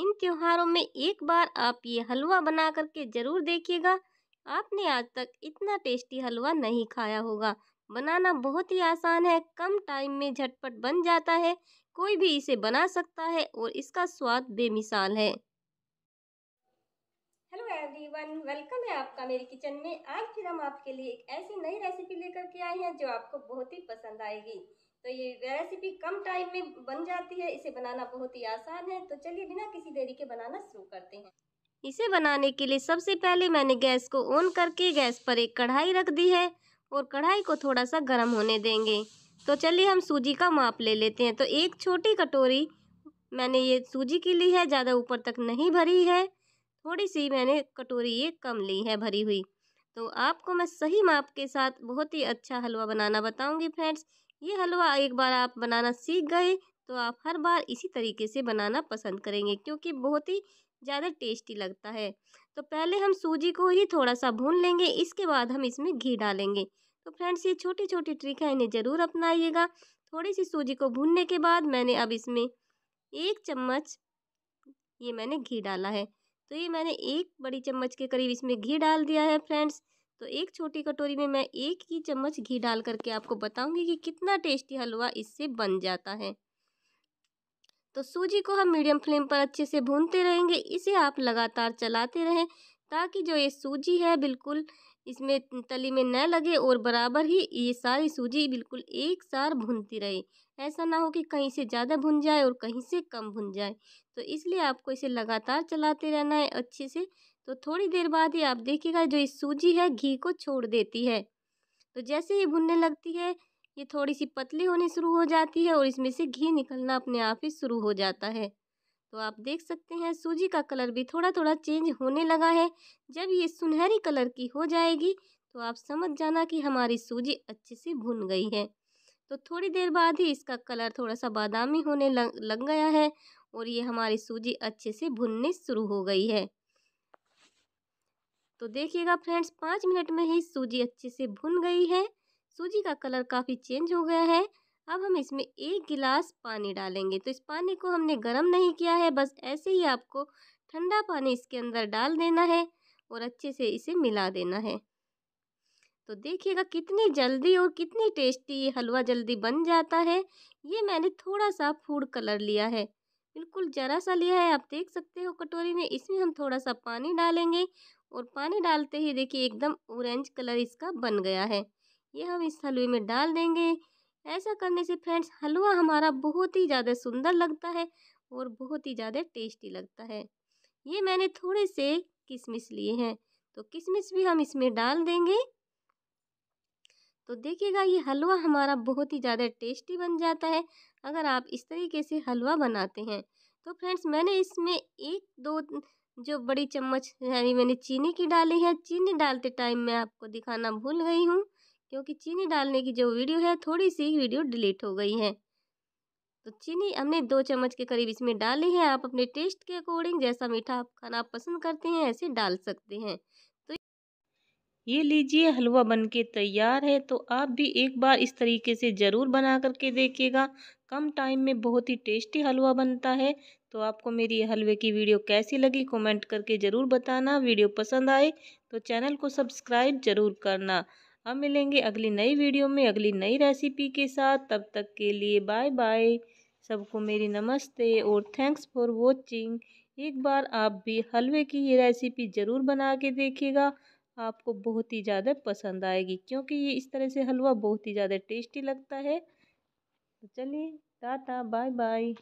इन त्योहारों में एक बार आप ये हलवा बना करके ज़रूर देखिएगा आपने आज तक इतना टेस्टी हलवा नहीं खाया होगा बनाना बहुत ही आसान है कम टाइम में झटपट बन जाता है कोई भी इसे बना सकता है और इसका स्वाद बेमिसाल है हेलो एवरीवन वेलकम है आपका मेरे किचन में आज फिर हम आपके लिए एक ऐसी नई रेसिपी लेकर के आए हैं जो आपको बहुत ही पसंद आएगी तो ये रेसिपी कम टाइम में बन जाती है इसे बनाना बहुत ही आसान है तो चलिए बिना किसी देरी के बनाना शुरू करते हैं इसे बनाने के लिए सबसे पहले मैंने गैस को ऑन करके गैस पर एक कढ़ाई रख दी है और कढ़ाई को थोड़ा सा गर्म होने देंगे तो चलिए हम सूजी का माप ले लेते हैं तो एक छोटी कटोरी मैंने ये सूजी की ली है ज़्यादा ऊपर तक नहीं भरी है थोड़ी सी मैंने कटोरी ये कम ली है भरी हुई तो आपको मैं सही माप के साथ बहुत ही अच्छा हलवा बनाना बताऊंगी फ्रेंड्स ये हलवा एक बार आप बनाना सीख गए तो आप हर बार इसी तरीके से बनाना पसंद करेंगे क्योंकि बहुत ही ज़्यादा टेस्टी लगता है तो पहले हम सूजी को ही थोड़ा सा भून लेंगे इसके बाद हम इसमें घी डालेंगे तो फ्रेंड्स ये छोटी छोटी ट्रिक है इन्हें ज़रूर अपनाइएगा थोड़ी सी सूजी को भूनने के बाद मैंने अब इसमें एक चम्मच ये मैंने घी डाला है तो ये मैंने एक बड़ी चम्मच के करीब इसमें घी डाल दिया है फ्रेंड्स तो एक छोटी कटोरी में मैं एक ही चम्मच घी डाल करके आपको बताऊंगी कि कितना टेस्टी हलवा इससे बन जाता है तो सूजी को हम मीडियम फ्लेम पर अच्छे से भूनते रहेंगे इसे आप लगातार चलाते रहें ताकि जो ये सूजी है बिल्कुल इसमें तली में न लगे और बराबर ही ये सारी सूजी बिल्कुल एक सार भूनती रहे ऐसा ना हो कि कहीं से ज़्यादा भुन जाए और कहीं से कम भुन जाए तो इसलिए आपको इसे लगातार चलाते रहना है अच्छे से तो थोड़ी देर बाद ही आप देखिएगा जो ये सूजी है घी को छोड़ देती है तो जैसे ये भुनने लगती है ये थोड़ी सी पतली होनी शुरू हो जाती है और इसमें से घी निकलना अपने आप ही शुरू हो जाता है तो आप देख सकते हैं सूजी का कलर भी थोड़ा थोड़ा चेंज होने लगा है जब ये सुनहरी कलर की हो जाएगी तो आप समझ जाना कि हमारी सूजी अच्छे से भुन गई है तो थोड़ी देर बाद ही इसका कलर थोड़ा सा बादामी होने लग, लग गया है और ये हमारी सूजी अच्छे से भुनने शुरू हो गई है तो देखिएगा फ्रेंड्स पाँच मिनट में ही सूजी अच्छे से भुन गई है सूजी का कलर काफ़ी चेंज हो गया है अब हम इसमें एक गिलास पानी डालेंगे तो इस पानी को हमने गर्म नहीं किया है बस ऐसे ही आपको ठंडा पानी इसके अंदर डाल देना है और अच्छे से इसे मिला देना है तो देखिएगा कितनी जल्दी और कितनी टेस्टी ये हलवा जल्दी बन जाता है ये मैंने थोड़ा सा फूड कलर लिया है बिल्कुल ज़रा सा लिया है आप देख सकते हो कटोरी में इसमें हम थोड़ा सा पानी डालेंगे और पानी डालते ही देखिए एकदम ऑरेंज कलर इसका बन गया है ये हम इस हलवे में डाल देंगे ऐसा करने से फ्रेंड्स हलवा हमारा बहुत ही ज़्यादा सुंदर लगता है और बहुत ही ज़्यादा टेस्टी लगता है ये मैंने थोड़े से किशमिश लिए हैं तो किशमिश भी हम इसमें डाल देंगे तो देखिएगा ये हलवा हमारा बहुत ही ज़्यादा टेस्टी बन जाता है अगर आप इस तरीके से हलवा बनाते हैं तो फ्रेंड्स मैंने इसमें एक दो जो बड़ी चम्मच यानी मैंने चीनी की डाली है चीनी डालते टाइम मैं आपको दिखाना भूल गई हूँ क्योंकि चीनी डालने की जो वीडियो है थोड़ी सी वीडियो डिलीट हो गई है तो चीनी हमने दो चम्मच के करीब इसमें डाली है आप अपने टेस्ट के अकॉर्डिंग जैसा मीठा आप खाना पसंद करते हैं ऐसे डाल सकते हैं ये लीजिए हलवा बनके तैयार है तो आप भी एक बार इस तरीके से ज़रूर बना करके देखिएगा कम टाइम में बहुत ही टेस्टी हलवा बनता है तो आपको मेरी हलवे की वीडियो कैसी लगी कमेंट करके ज़रूर बताना वीडियो पसंद आए तो चैनल को सब्सक्राइब ज़रूर करना हम मिलेंगे अगली नई वीडियो में अगली नई रेसिपी के साथ तब तक के लिए बाय बाय सबको मेरी नमस्ते और थैंक्स फॉर वॉचिंग एक बार आप भी हलवे की ये रेसिपी ज़रूर बना के देखिएगा आपको बहुत ही ज़्यादा पसंद आएगी क्योंकि ये इस तरह से हलवा बहुत ही ज़्यादा टेस्टी लगता है तो चलिए टाटा बाय बाय